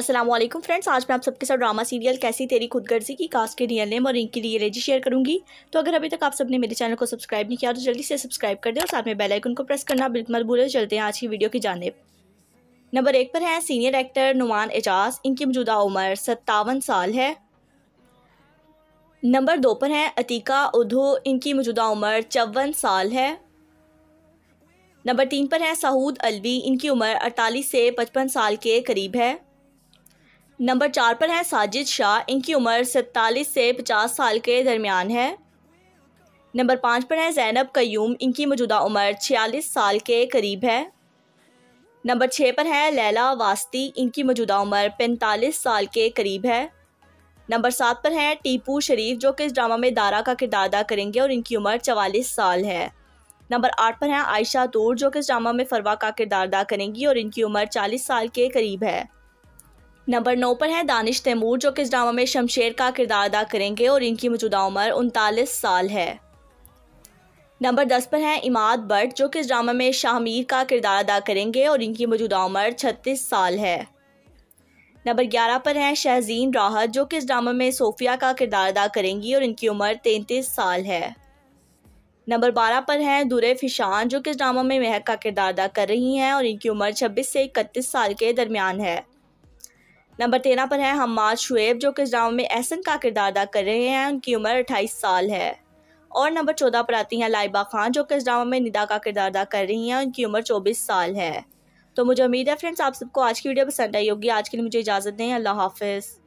Aslam friends आज मैं आप सबके साथ ड्रामा सीरियल कैसी तेरी खुदगर्जी की कास्ट के रियल नेम और इनकी रियल एजी शेयर करूंगी तो अगर अभी तक आप सबने मेरे चैनल को सब्सक्राइब नहीं किया तो जल्दी से सब्सक्राइब कर दें और साथ में बेल आइकन को प्रेस करना बिल्कुल मत भूलें चलते हैं आज की वीडियो की जानेब नंबर एक पर हैं सीनियर एक्टर नुमान एजाज इनकी मौजूदा उम्र सत्तावन साल है नंबर दो पर हैं अतीका उधो इनकी मौजूदा उम्र चौवन साल है नंबर तीन पर हैं सऊद अलवी इनकी उम्र अड़तालीस से पचपन साल के करीब है नंबर चार पर हैं साजिद शाह इनकी उम्र सैतालीस से पचास साल के दरमियान है नंबर पाँच पर हैं जैनब कयूम इनकी मौजूदा उम्र छियालीस साल के करीब है नंबर छः पर हैं लैला वास्ती इनकी मौजूदा उम्र पैंतालीस साल के करीब है नंबर सात पर हैं टीपू शरीफ जो कि इस ड्रामा में दारा का किरदार अदा करेंगे और इनकी उम्र चवालीस साल है नंबर आठ पर हैं आयशा तूर जो कि इस ड्रामा में फरवा का किरदार अदा करेंगी और इनकी उम्र चालीस साल के करीब है नंबर नौ पर है दानिश तैमूर जो कि इस ड्रामा में शमशेर का किरदार अदा करेंगे और इनकी मौजूदा उम्र उनतालीस साल है नंबर दस पर है इमाद भट्ट जो कि इस ड्रामा में शाहमीर का किरदार अदा करेंगे और इनकी मौजूदा उम्र छत्तीस साल है नंबर ग्यारह पर है शहजीन राहत जो कि इस ड्रामा में सोफिया का किरदार अदा करेंगी और इनकी उम्र तैंतीस साल है नंबर बारह पर हैं दुरे फिशान जो कि इस ड्रामा में महक का किरदार अदा कर रही हैं और इनकी उम्र छब्बीस से इकतीस साल के दरमियान है नंबर तेरह पर है हमाद शुएब जो कि ड्रामा में एहसन का किरदार अदा कर रहे हैं उनकी उम्र अट्ठाईस साल है और नंबर चौदह पर आती हैं लाइबा खान जो कि ड्रामा में निदा का किरदार अदा कर रही हैं उनकी उम्र चौबीस साल है तो मुझे उम्मीद है फ्रेंड्स आप सबको आज की वीडियो पसंद आई होगी आज के लिए मुझे इजाज़त दें अल्लाह हाफिज़